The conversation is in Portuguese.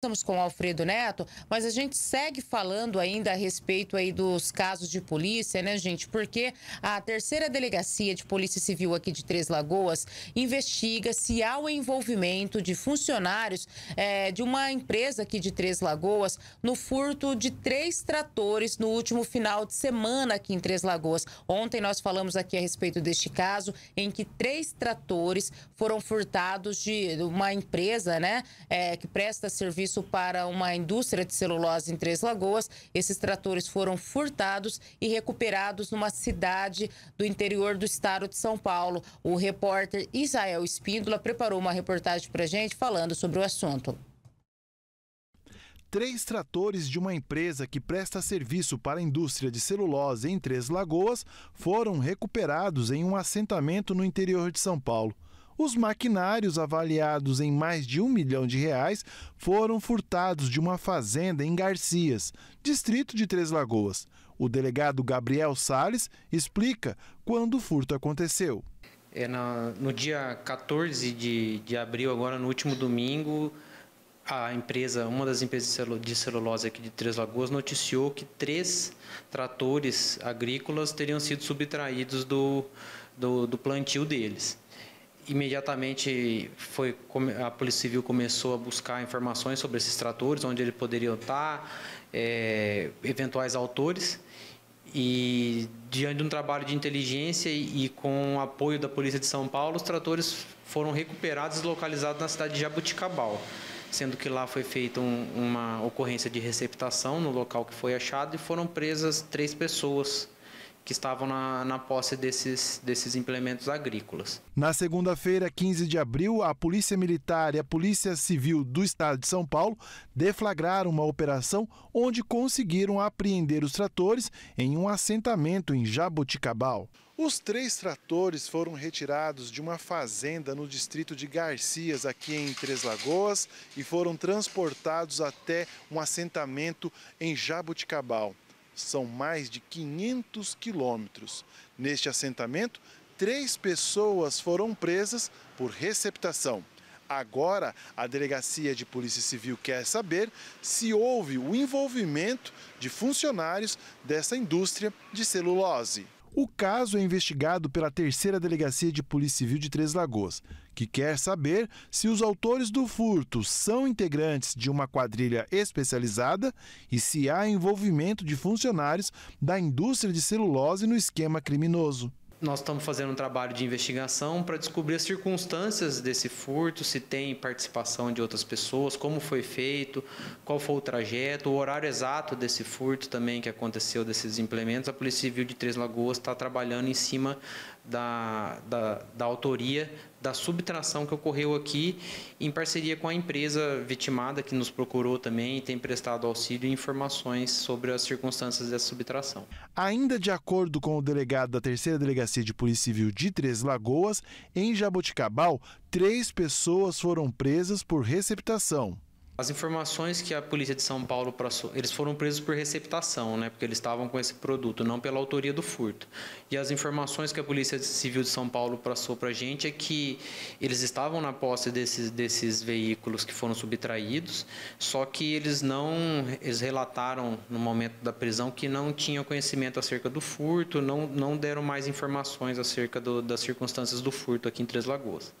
Estamos com o Alfredo Neto, mas a gente segue falando ainda a respeito aí dos casos de polícia, né, gente? Porque a terceira delegacia de Polícia Civil aqui de Três Lagoas investiga se há o envolvimento de funcionários é, de uma empresa aqui de Três Lagoas no furto de três tratores no último final de semana aqui em Três Lagoas. Ontem nós falamos aqui a respeito deste caso em que três tratores foram furtados de uma empresa, né, é, que presta serviço serviço para uma indústria de celulose em Três Lagoas. Esses tratores foram furtados e recuperados numa cidade do interior do estado de São Paulo. O repórter Israel Espíndola preparou uma reportagem para a gente falando sobre o assunto. Três tratores de uma empresa que presta serviço para a indústria de celulose em Três Lagoas foram recuperados em um assentamento no interior de São Paulo. Os maquinários, avaliados em mais de um milhão de reais, foram furtados de uma fazenda em Garcias, distrito de Três Lagoas. O delegado Gabriel Sales explica quando o furto aconteceu. É na, no dia 14 de, de abril, agora no último domingo, a empresa, uma das empresas de celulose aqui de Três Lagoas noticiou que três tratores agrícolas teriam sido subtraídos do, do, do plantio deles imediatamente foi a Polícia Civil começou a buscar informações sobre esses tratores, onde eles poderiam estar, é, eventuais autores. E diante de um trabalho de inteligência e, e com o apoio da Polícia de São Paulo, os tratores foram recuperados e localizados na cidade de Jabuticabal, sendo que lá foi feita um, uma ocorrência de receptação no local que foi achado e foram presas três pessoas que estavam na, na posse desses, desses implementos agrícolas. Na segunda-feira, 15 de abril, a Polícia Militar e a Polícia Civil do Estado de São Paulo deflagraram uma operação onde conseguiram apreender os tratores em um assentamento em Jaboticabal. Os três tratores foram retirados de uma fazenda no distrito de Garcias, aqui em Três Lagoas, e foram transportados até um assentamento em Jaboticabal. São mais de 500 quilômetros. Neste assentamento, três pessoas foram presas por receptação. Agora, a Delegacia de Polícia Civil quer saber se houve o envolvimento de funcionários dessa indústria de celulose. O caso é investigado pela terceira delegacia de Polícia Civil de Três Lagoas, que quer saber se os autores do furto são integrantes de uma quadrilha especializada e se há envolvimento de funcionários da indústria de celulose no esquema criminoso nós estamos fazendo um trabalho de investigação para descobrir as circunstâncias desse furto, se tem participação de outras pessoas, como foi feito, qual foi o trajeto, o horário exato desse furto também que aconteceu desses implementos. A Polícia Civil de Três Lagoas está trabalhando em cima da, da, da autoria da subtração que ocorreu aqui, em parceria com a empresa vitimada, que nos procurou também e tem prestado auxílio e informações sobre as circunstâncias dessa subtração. Ainda de acordo com o delegado da Terceira Delegacia de Polícia Civil de Três Lagoas, em Jaboticabal, três pessoas foram presas por receptação. As informações que a polícia de São Paulo passou, eles foram presos por receptação, né? Porque eles estavam com esse produto, não pela autoria do furto. E as informações que a polícia civil de São Paulo passou para a gente é que eles estavam na posse desses, desses veículos que foram subtraídos, só que eles não, eles relataram no momento da prisão que não tinham conhecimento acerca do furto, não, não deram mais informações acerca do, das circunstâncias do furto aqui em Três Lagoas.